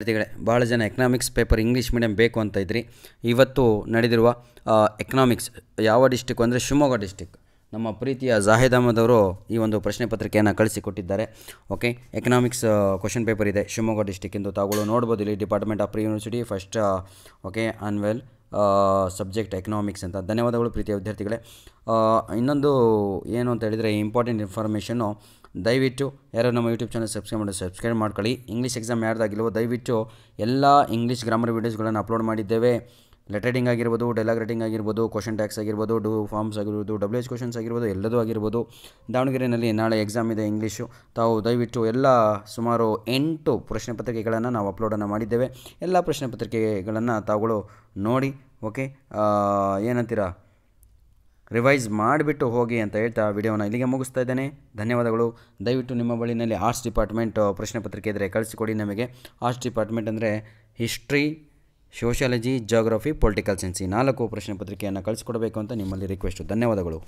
ವಿದ್ಯಾರ್ಥಿಗಳೇ ಭಾಳ ಜನ ಎಕನಾಮಿಕ್ಸ್ ಪೇಪರ್ ಇಂಗ್ಲೀಷ್ ಮೀಡಿಯಂ ಬೇಕು ಅಂತ ಇದ್ರಿ ಇವತ್ತು ನಡೆದಿರುವ ಎಕನಾಮಿಕ್ಸ್ ಯಾವ ಡಿಸ್ಟಿಕ್ ಅಂದರೆ ಶಿವಮೊಗ್ಗ ಡಿಸ್ಟಿಕ್ ನಮ್ಮ ಪ್ರೀತಿಯ ಜಾಹೇದ್ ಅಹಮದ್ ಅವರು ಈ ಒಂದು ಪ್ರಶ್ನೆ ಪತ್ರಿಕೆಯನ್ನು ಕಳಿಸಿಕೊಟ್ಟಿದ್ದಾರೆ ಓಕೆ ಎಕನಾಮಿಕ್ಸ್ ಕ್ವಶನ್ ಪೇಪರ್ ಇದೆ ಶಿವಮೊಗ್ಗ ಡಿಸ್ಟಿಕ್ ಎಂದು ತಾವುಗಳು ನೋಡ್ಬೋದು ಇಲ್ಲಿ department of pre university first okay annual subject economics ಅಂತ ಧನ್ಯವಾದಗಳು ಪ್ರೀತಿಯ ವಿದ್ಯಾರ್ಥಿಗಳೇ ಇನ್ನೊಂದು ಏನು ಅಂತ ಹೇಳಿದರೆ ಇಂಪಾರ್ಟೆಂಟ್ ಇನ್ಫಾರ್ಮೇಷನ್ನು ದಯವಿಟ್ಟು ಯಾರು ನಮ್ಮ ಯೂಟ್ಯೂಬ್ ಚಾನಲ್ ಸಬ್ಸ್ಕ್ರೈಬ್ ಮಾಡಿ ಸಬ್ಸ್ಕ್ರೈಬ್ ಮಾಡ್ಕೊಳ್ಳಿ ಇಂಗ್ಲೀಷ್ ಎಕ್ಸಾಮ್ ಯಾರ್ದಾಗಿಲ್ವೋ ದಯವಿಟ್ಟು ಎಲ್ಲ ಇಂಗ್ಲೀಷ್ ಗ್ರಾಮರ್ ವೀಡಿಯೋಸ್ಗಳನ್ನು ಅಪ್ಲೋಡ್ ಮಾಡಿದ್ದೇವೆ ಲೆಟರಿಂಗ್ ಆಗಿರ್ಬೋದು ಡೆಲಾಗ್ ರೈಟಿಂಗ್ ಆಗಿರ್ಬೋದು ಕ್ವಶನ್ ಟ್ಯಾಕ್ಸ್ ಆಗಿರ್ಬೋದು ಡೂ ಫಾರ್ಮ್ಸ್ ಆಗಿರ್ಬೋದು ಡಬ್ಲ್ಯೂ ಎಚ್ ಕ್ವಶನ್ಸ್ ಆಗಿರ್ಬೋದು ಎಲ್ಲದೂ ಆಗಿರ್ಬೋದು ದಾವಣಗೆರೆಯಲ್ಲಿ ನಾಳೆ ಎಕ್ಸಾಮ್ ಇದೆ ಇಂಗ್ಲೀಷು ತಾವು ದಯವಿಟ್ಟು ಎಲ್ಲ ಸುಮಾರು ಎಂಟು ಪ್ರಶ್ನೆ ಪತ್ರಿಕೆಗಳನ್ನು ನಾವು ಅಪ್ಲೋಡನ್ನು ಮಾಡಿದ್ದೇವೆ ಎಲ್ಲ ಪ್ರಶ್ನೆ ಪತ್ರಿಕೆಗಳನ್ನು ತಾವುಗಳು ನೋಡಿ ಓಕೆ ಏನಂತೀರಾ ರಿವೈಸ್ ಮಾಡಿಬಿಟ್ಟು ಹೋಗಿ ಅಂತ ಹೇಳ್ತಾ ವಿಡಿಯೋನ ಇಲ್ಲಿಗೆ ಮುಗಿಸ್ತಾ ಇದ್ದೇನೆ ಧನ್ಯವಾದಗಳು ದಯವಿಟ್ಟು ನಿಮ್ಮ ಬಳಿನಲ್ಲಿ ಆರ್ಟ್ಸ್ ಡಿಪಾರ್ಟ್ಮೆಂಟ್ ಪ್ರಶ್ನೆ ಪತ್ರಿಕೆ ಇದ್ದರೆ ಕಳಿಸಿಕೊಡಿ ನಮಗೆ ಆರ್ಟ್ಸ್ ಡಿಪಾರ್ಟ್ಮೆಂಟ್ ಅಂದರೆ history sociology geography political science ಈ ನಾಲ್ಕು ಪ್ರಶ್ನೆ ಪತ್ರಿಕೆಯನ್ನು ಕಳಿಸಿಕೊಡಬೇಕು ಅಂತ ನಿಮ್ಮಲ್ಲಿ ರಿಕ್ವೆಸ್ಟು ಧನ್ಯವಾದಗಳು